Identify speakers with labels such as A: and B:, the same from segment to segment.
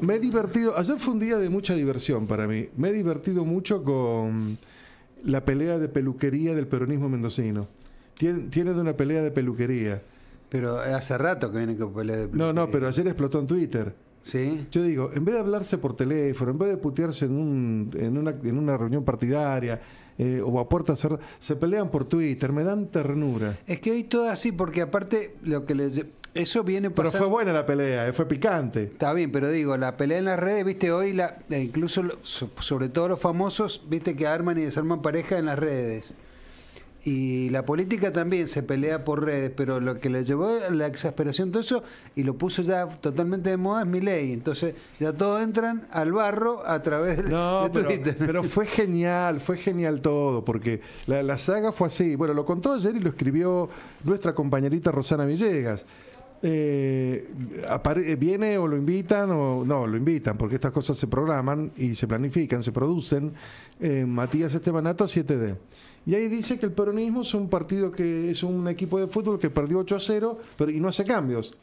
A: me he divertido. Ayer fue un día de mucha diversión para mí. Me he divertido mucho con la pelea de peluquería del peronismo mendocino. Tiene, de una pelea de peluquería. Pero hace rato que viene con pelea de peluquería. No, no, pero ayer explotó en Twitter. ¿Sí? Yo digo, en vez de hablarse por teléfono, en vez de putearse en, un, en, una, en una reunión partidaria, eh, o a puerta se pelean por Twitter, me dan ternura.
B: Es que hoy todo así, porque aparte lo que les... Eso viene pasando. Pero fue buena la pelea, eh, fue picante. Está bien, pero digo, la pelea en las redes, viste, hoy, la, eh, incluso sobre todo los famosos, viste que arman y desarman pareja en las redes. Y la política también se pelea por redes, pero lo que le llevó la exasperación todo eso y lo puso ya totalmente de moda es mi ley. Entonces ya todos entran al barro a través de, no,
A: Pero, fue genial, fue genial todo, porque la, la saga fue así. Bueno, lo contó ayer y lo escribió nuestra compañerita Rosana Villegas. Eh, eh, viene o lo invitan o no, lo invitan porque estas cosas se programan y se planifican, se producen. Matías Estebanato 7D. Y ahí dice que el peronismo es un partido que es un equipo de fútbol que perdió 8 a 0 pero, y no hace cambios.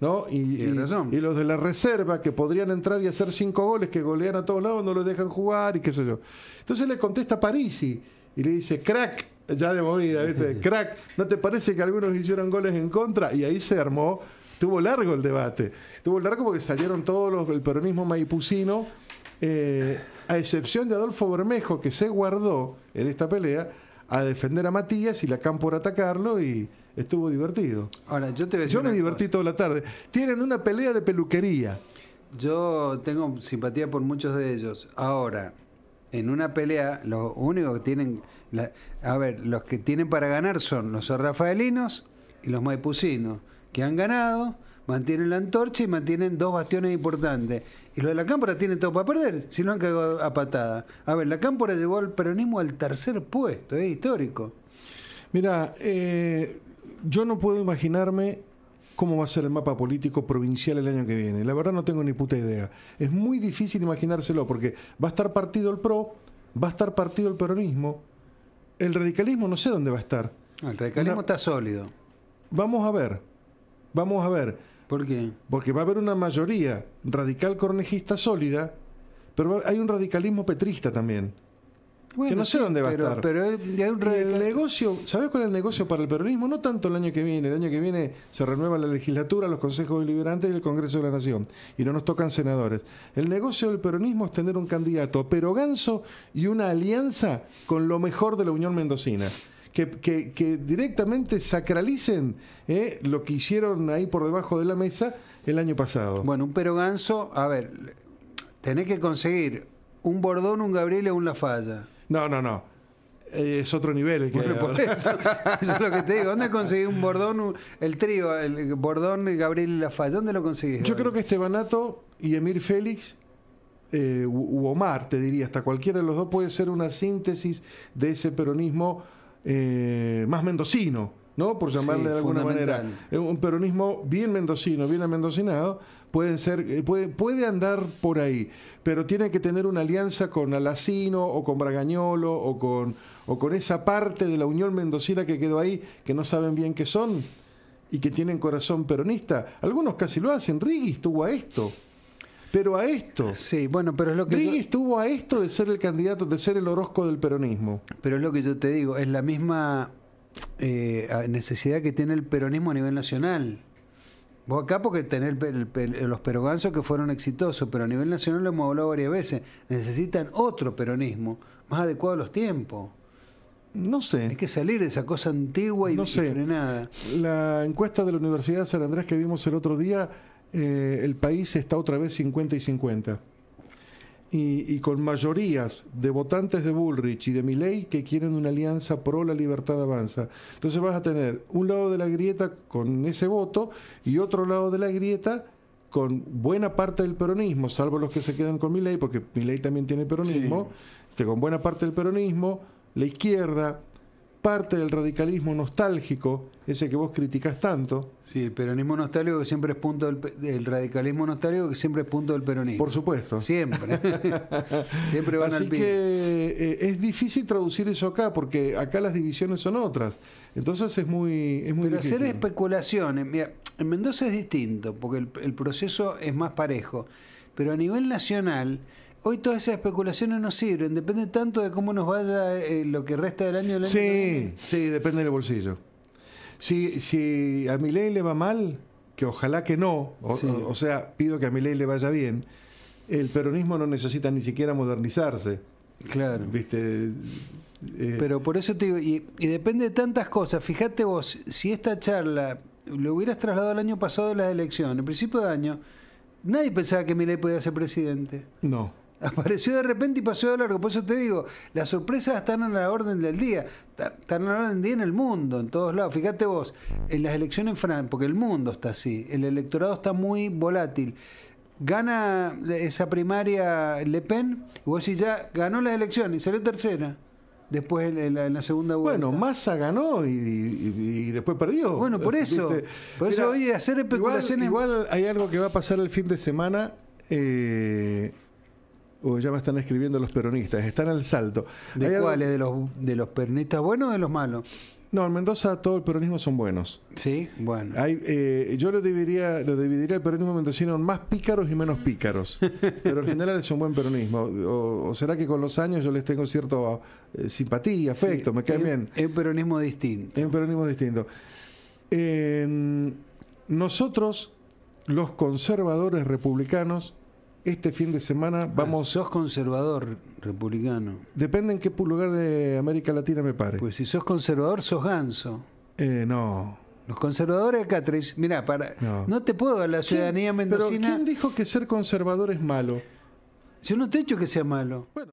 A: ¿no? Y, los de la reserva que podrían entrar y hacer cinco goles que golean a todos lados no los dejan jugar y qué sé yo. Entonces le contesta Parisi y le dice, crack, ya de movida, ¿viste? Crack, ¿no te parece que algunos hicieron goles en contra? Y ahí se armó, tuvo largo el debate. Tuvo largo porque salieron todos los, el peronismo maipucino, eh, a excepción de Adolfo Bermejo, que se guardó en esta pelea a defender a Matías y la Lacan por atacarlo y estuvo divertido. Ahora, yo te Yo me divertí toda la tarde. Tienen una
B: pelea de peluquería. Yo tengo simpatía por muchos de ellos. Ahora, en una pelea, lo único que tienen, a ver, los que tienen para ganar son los rafaelinos y los maipucinos, que han ganado, mantienen la antorcha y mantienen dos bastiones importantes. Y los de la cámpora tienen todo para perder, si no han cagado a patada. A ver, la cámpora llevó al peronismo al tercer puesto, es histórico.
A: Mira, eh, yo no puedo imaginarme cómo va a ser el mapa político provincial el año que viene. La verdad no tengo ni puta idea. Es muy difícil imaginárselo porque va a estar partido el PRO, va a estar partido el peronismo, el radicalismo no sé dónde va a estar. El radicalismo está sólido. Vamos a ver, vamos a ver. ¿Por qué? Porque va a haber una mayoría radical cornejista sólida, pero hay un radicalismo petrista también que no sé dónde va a estar. Pero el negocio, ¿sabes cuál es el negocio para el peronismo? No tanto el año que viene. El año que viene se renueva la legislatura, los consejos deliberantes y el Congreso de la Nación. Y no nos tocan senadores. El negocio del peronismo es tener un candidato pero ganso y una alianza con lo mejor de la Unión Mendocina. Que, directamente sacralicen eh, lo que hicieron ahí por debajo de la mesa el año pasado. Bueno, un peroganso a ver, tenés que conseguir un Bordón, un
B: Gabriel o un Falla no, no, no. Eh,
A: es otro nivel
B: el que eso, es lo que te digo. ¿Dónde conseguí un bordón, el trío, el bordón Gabriel Lafayette? ¿Dónde lo conseguís?
A: Yo creo que Estebanato y Emir Félix eh, u Omar, te diría, hasta cualquiera de los dos puede ser una síntesis de ese peronismo eh, más mendocino ¿no? Por llamarle de alguna manera. Eh, un peronismo bien mendocino, bien amendocinado, pueden ser, eh, puede, puede andar por ahí, pero tiene que tener una alianza con Alacino o con Bragañolo o con, o con esa parte de la Unión Mendocina que quedó ahí, que no saben bien qué son y que tienen corazón peronista. Algunos casi lo hacen. Riggi estuvo a esto. Pero a esto. Sí, bueno, pero es lo que. estuvo a esto de ser el candidato, de ser el Orozco del peronismo. Pero es lo que yo te digo, es
B: la misma eh, necesidad que tiene el peronismo a nivel nacional. Vos acá porque tener los peroganzos que fueron exitosos, pero a nivel nacional lo hemos hablado varias veces. Necesitan otro peronismo, más adecuado a los tiempos. No sé. Hay que salir de esa cosa antigua
A: y, no sé. La encuesta de la Universidad de San Andrés que vimos el otro día, eh, el país está otra vez 50 y 50 y, con mayorías de votantes de Bullrich y de Milley que quieren una alianza pro la libertad avanza. Entonces vas a tener un lado de la grieta con ese voto y otro lado de la grieta con buena parte del peronismo, salvo los que se quedan con Milley, porque Milley también tiene peronismo, que con buena parte del peronismo, la izquierda, parte del radicalismo nostálgico, ese que vos criticás tanto. Sí, el peronismo nostálgico siempre es punto del
B: radicalismo nostálgico que siempre es punto del peronismo. Por supuesto. Siempre. siempre van Así al que eh, es difícil traducir eso acá porque acá las divisiones son otras.
A: Entonces es muy es muy hacer
B: especulaciones, mira, en Mendoza es distinto porque el proceso es más parejo, pero a nivel nacional hoy todas esas especulaciones no sirven. Depende tanto de cómo nos vaya eh, lo que resta del año. Del sí,
A: sí, depende del bolsillo. Si, si a mi ley le va mal, que ojalá que no, o, sea, pido que a mi ley le vaya bien, el peronismo no necesita ni siquiera modernizarse. Claro. ¿Viste? Eh, Pero por eso te digo, y, depende de tantas cosas.
B: Fíjate vos, si esta charla lo hubieras trasladado el año pasado de las elecciones, al principio de año, nadie pensaba que Milei podía ser presidente. No. Apareció de repente y pasó de largo. Por eso te digo, las sorpresas están en la orden del día. Están a la orden del día en el mundo, en todos lados. Fíjate vos, en las elecciones en Francia, porque el mundo está así, el electorado está muy volátil. Gana esa primaria Le Pen, y vos ya ganó las elecciones y salió tercera después en la, segunda vuelta. Bueno, Massa ganó
A: y, después perdió. Bueno, por eso. Por eso, hoy hacer especulaciones. Igual, igual, hay algo que va a pasar el fin de semana. Eh, o ya me están escribiendo los peronistas, están al salto. ¿De cuáles? ¿De los, ¿De los peronistas buenos o de los malos? No, en Mendoza todo el peronismo son buenos. Sí, bueno. Eh, yo lo dividiría, lo dividiría el peronismo mendocino en más pícaros y menos pícaros. Pero en general es un buen peronismo. O, será que con los años yo les tengo cierta eh, simpatía simpatía, afecto, me caen bien. Es un peronismo distinto. Es un peronismo distinto. Eh, nosotros, los conservadores republicanos, este fin de semana vamos. sos conservador
B: republicano. Depende en qué lugar de América Latina me pare. Pues si sos conservador, sos ganso. Eh, no. Los conservadores acá mira Mirá, para. No. te puedo la ciudadanía mendocina. ¿Pero ¿Quién dijo que ser conservador es malo? Si uno te he dicho que sea malo. Bueno.